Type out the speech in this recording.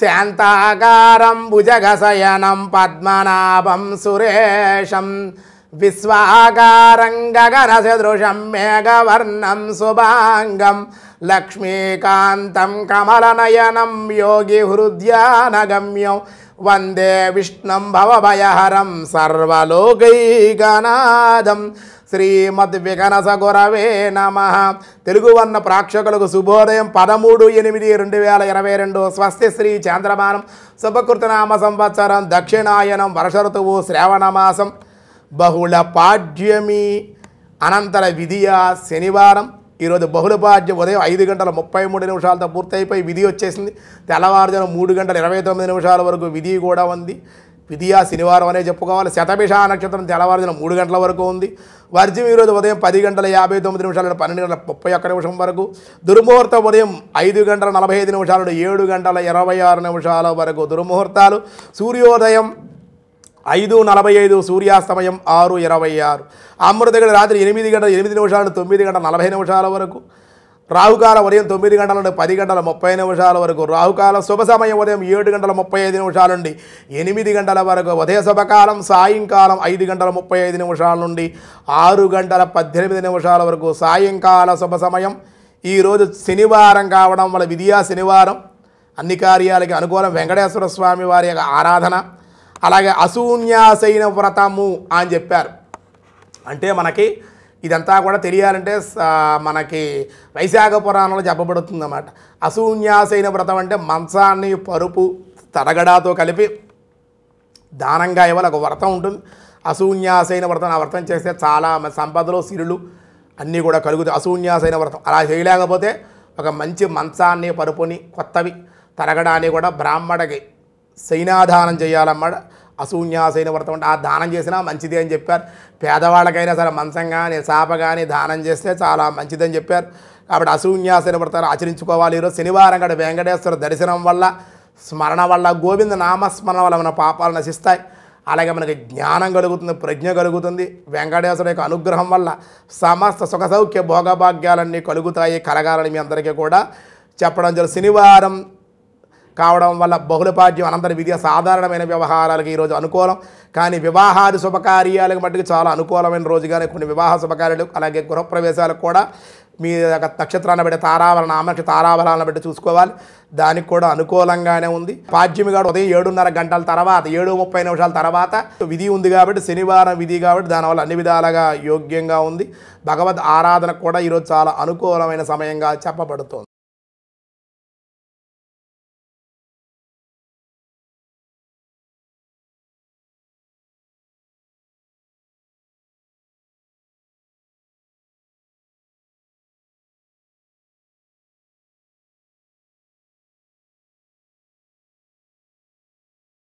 शान्ताकारं भुजगशयनं पद्मनाभं सुरेशं विश्वाकारं गगनसदृशं मेघवर्णं सुभाङ्गं लक्ष्मीकान्तं कमलनयनं योगि वन्दे विष्णुं भवभयहरं सर्वलोकैकनादं శ్రీమద్ గురవే నమ తెలుగు వర్ణ ప్రేక్షకులకు శుభోదయం పదమూడు ఎనిమిది రెండు వేల ఇరవై రెండు స్వస్తి శ్రీ చంద్రమానం శుభకృతనామ సంవత్సరం దక్షిణాయనం వర్ష ఋతువు శ్రావణమాసం బహుళ పాడ్యమి అనంతర విధియ శనివారం ఈరోజు బహుళ పాడ్యం ఉదయం ఐదు గంటల ముప్పై మూడు నిమిషాలతో పూర్తయిపోయి విధి వచ్చేసింది తెల్లవారుజాము మూడు గంటల ఇరవై తొమ్మిది నిమిషాల వరకు విధి కూడా ఉంది పిదియా శనివారం అనే చెప్పుకోవాలి శతభిష నక్షత్రం తెల్లవారుదిన మూడు గంటల వరకు ఉంది వర్జం ఈరోజు ఉదయం పది గంటల యాభై తొమ్మిది నిమిషాల నుండి పన్నెండు గంటల ముప్పై ఒక్క నిమిషం వరకు దుర్ముహూర్తం ఉదయం ఐదు గంటల నలభై ఐదు నిమిషాల నుండి ఏడు గంటల ఇరవై ఆరు నిమిషాల వరకు దుర్ముహూర్తాలు సూర్యోదయం ఐదు నలభై ఐదు సూర్యాస్తమయం ఆరు ఇరవై ఆరు అమృత రాత్రి ఎనిమిది గంటల ఎనిమిది నిమిషాల తొమ్మిది గంటల నలభై నిమిషాల వరకు రాహుకాలం ఉదయం తొమ్మిది గంటల నుండి పది గంటల ముప్పై నిమిషాల వరకు రాహుకాలం శుభ సమయం ఉదయం ఏడు గంటల ముప్పై ఐదు నిమిషాల నుండి ఎనిమిది గంటల వరకు ఉదయ శుభకాలం సాయంకాలం ఐదు గంటల ముప్పై ఐదు నిమిషాల నుండి ఆరు గంటల పద్దెనిమిది నిమిషాల వరకు సాయంకాల శుభ సమయం ఈరోజు శనివారం కావడం వల్ల విద్యా శనివారం అన్ని కార్యాలకి అనుకూలం వెంకటేశ్వర స్వామి వారి యొక్క ఆరాధన అలాగే అశూన్యాసైన వ్రతము అని చెప్పారు అంటే మనకి ఇదంతా కూడా తెలియాలంటే మనకి వైశాఖ పురాణంలో చెప్పబడుతుందన్నమాట అసూన్యాసైన వ్రతం అంటే మంచాన్ని పరుపు తడగడాతో కలిపి దానంగా ఇవ్వాలి ఒక వ్రతం ఉంటుంది అసూన్యాసైన వ్రతం ఆ వ్రతం చేస్తే చాలా సంపదలు సిరులు అన్నీ కూడా కలుగుతాయి అసూన్యాసైన వ్రతం అలా చేయలేకపోతే ఒక మంచి మంచాన్ని పరుపుని కొత్తవి తరగడాన్ని కూడా బ్రాహ్మణకి సైనాధానం చేయాలన్నమాట అసూన్యాసైన వ్రతం ఆ దానం చేసినా మంచిది అని చెప్పారు పేదవాళ్ళకైనా సరే మంచం కానీ శాప కానీ దానం చేస్తే చాలా మంచిదని చెప్పారు కాబట్టి అసూన్యాసైన వ్రతాన్ని ఆచరించుకోవాలి ఈరోజు శనివారం గడ వెంకటేశ్వర దర్శనం వల్ల స్మరణ వల్ల గోవింద నామస్మరణ వల్ల మన పాపాలు నశిస్తాయి అలాగే మనకి జ్ఞానం కలుగుతుంది ప్రజ్ఞ కలుగుతుంది వెంకటేశ్వర యొక్క అనుగ్రహం వల్ల సమస్త సుఖ సౌఖ్య భోగభాగ్యాలన్నీ కలుగుతాయి కలగాలని మీ అందరికీ కూడా చెప్పడం జరుగుతుంది శనివారం కావడం వల్ల బహుళపాఠ్యం అనంతర విద్య సాధారణమైన వ్యవహారాలకు ఈరోజు అనుకూలం కానీ వివాహాది శుభకార్యాలకు మట్టుకు చాలా అనుకూలమైన రోజుగానే కొన్ని వివాహ శుభకార్యాలు అలాగే గృహప్రవేశాలకు కూడా మీ యొక్క నక్షత్రాన్ని బట్టి తారావరణ నామక్ష తారావరాలను బట్టి చూసుకోవాలి దానికి కూడా అనుకూలంగానే ఉంది పాఠ్యం గారు ఉదయం ఏడున్నర గంటల తర్వాత ఏడు ముప్పై నిమిషాల తర్వాత విధి ఉంది కాబట్టి శనివారం విధి కాబట్టి దానివల్ల అన్ని విధాలుగా యోగ్యంగా ఉంది భగవద్ ఆరాధన కూడా ఈరోజు చాలా అనుకూలమైన సమయంగా చెప్పబడుతోంది